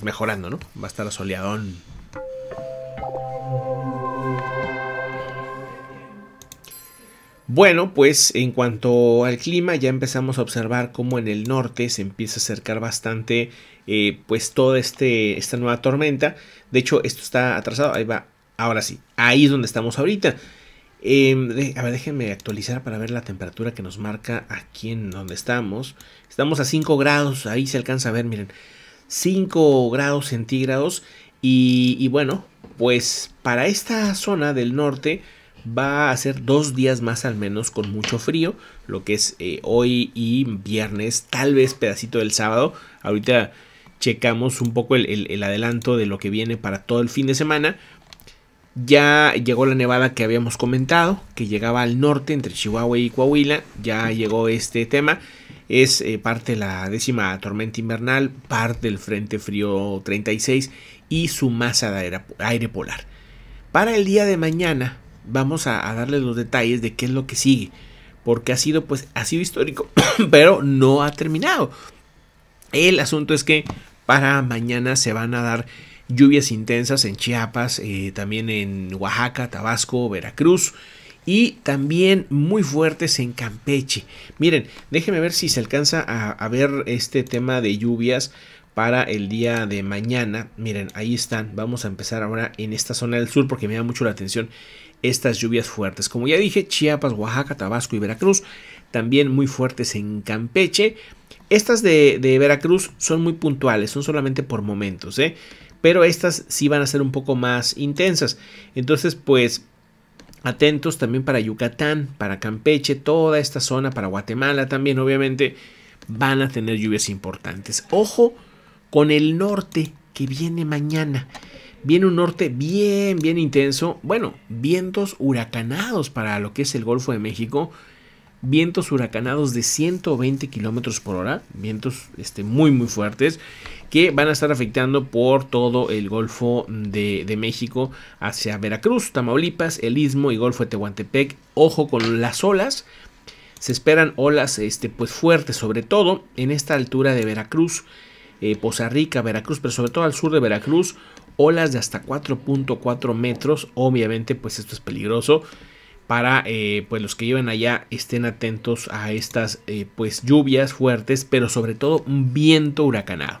Pues, mejorando, ¿no? Va a estar soleadón. Bueno, pues en cuanto al clima ya empezamos a observar cómo en el norte se empieza a acercar bastante eh, pues toda este, esta nueva tormenta. De hecho, esto está atrasado. Ahí va. Ahora sí, ahí es donde estamos ahorita. Em, a ver, déjenme actualizar para ver la temperatura que nos marca aquí en donde estamos. Estamos a 5 grados, ahí se alcanza a ver, miren. 5 grados centígrados. Y, bueno, pues para esta zona del norte va a ser dos días más al menos con mucho frío, lo que es eh, hoy y viernes, tal vez pedacito del sábado. Ahorita checamos un poco el, el adelanto de lo que viene para todo el fin de semana, ya llegó la nevada que habíamos comentado, que llegaba al norte entre Chihuahua y Coahuila, ya llegó este tema es eh, parte de la décima tormenta invernal, parte del Frente Frío 36 y su masa de aire, polar. Para el día de mañana vamos a, darles los detalles de qué es lo que sigue, porque ha sido pues ha sido histórico, pero no ha terminado. El asunto es que para mañana se van a dar lluvias intensas en Chiapas, eh, también en Oaxaca, Tabasco, Veracruz y también muy fuertes en Campeche. Miren, déjenme ver si se alcanza a, ver este tema de lluvias para el día de mañana. Miren, ahí están. Vamos a empezar ahora en esta zona del sur porque me da mucho la atención estas lluvias fuertes. Como ya dije, Chiapas, Oaxaca, Tabasco y Veracruz también muy fuertes en Campeche. Estas de, Veracruz son muy puntuales, son solamente por momentos, ¿eh? pero estas sí van a ser un poco más intensas. Entonces, pues Atentos también para Yucatán, para Campeche, toda esta zona, para Guatemala también, obviamente, van a tener lluvias importantes. Ojo con el norte que viene mañana. Viene un norte bien, bien intenso. Bueno, vientos huracanados para lo que es el Golfo de México. Vientos huracanados de 120 kilómetros por hora. Vientos este, muy, muy fuertes que van a estar afectando por todo el Golfo de, México hacia Veracruz, Tamaulipas, el Istmo y Golfo de Tehuantepec. Ojo con las olas. Se esperan olas este, pues, fuertes, sobre todo en esta altura de Veracruz, eh, Poza Rica, Veracruz, pero sobre todo al sur de Veracruz, olas de hasta 4.4 metros. Obviamente, pues esto es peligroso para eh, pues los que llevan allá estén atentos a estas eh, pues lluvias fuertes, pero sobre todo un viento huracanado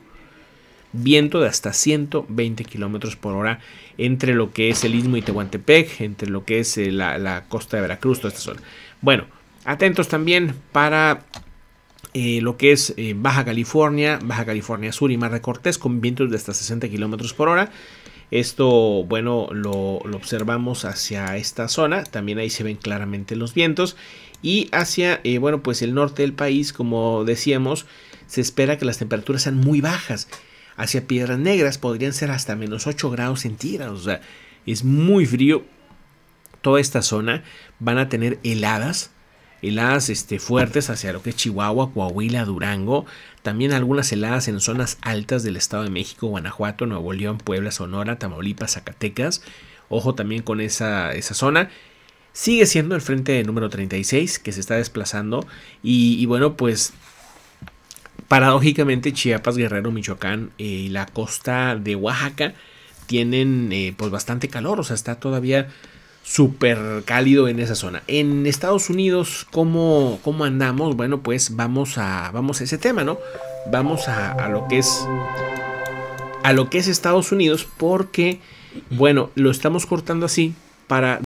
viento de hasta 120 kilómetros por hora entre lo que es el Istmo y Tehuantepec, entre lo que es eh, la, costa de Veracruz, toda esta zona. Bueno, atentos también para eh, lo que es eh, Baja California, Baja California Sur y Mar de Cortés con vientos de hasta 60 kilómetros por hora. Esto, bueno, lo, observamos hacia esta zona. También ahí se ven claramente los vientos. Y hacia, bueno, pues el norte del país, como decíamos, se espera que las temperaturas sean muy bajas hacia Piedras Negras podrían ser hasta menos 8 grados centígrados. O sea, es muy frío. Toda esta zona van a tener heladas, heladas este, fuertes hacia lo que es Chihuahua, Coahuila, Durango. También algunas heladas en zonas altas del Estado de México, Guanajuato, Nuevo León, Puebla, Sonora, Tamaulipas, Zacatecas. Ojo también con esa, esa zona sigue siendo el frente número 36 que se está desplazando y bueno pues Paradójicamente Chiapas, Guerrero, Michoacán eh, y la costa de Oaxaca tienen eh, pues bastante calor, o sea, está todavía súper cálido en esa zona. En Estados Unidos, ¿cómo, ¿cómo, andamos? Bueno, pues vamos a, vamos a ese tema, ¿no? Vamos a, a lo que es a lo que es Estados Unidos porque, bueno, lo estamos cortando así para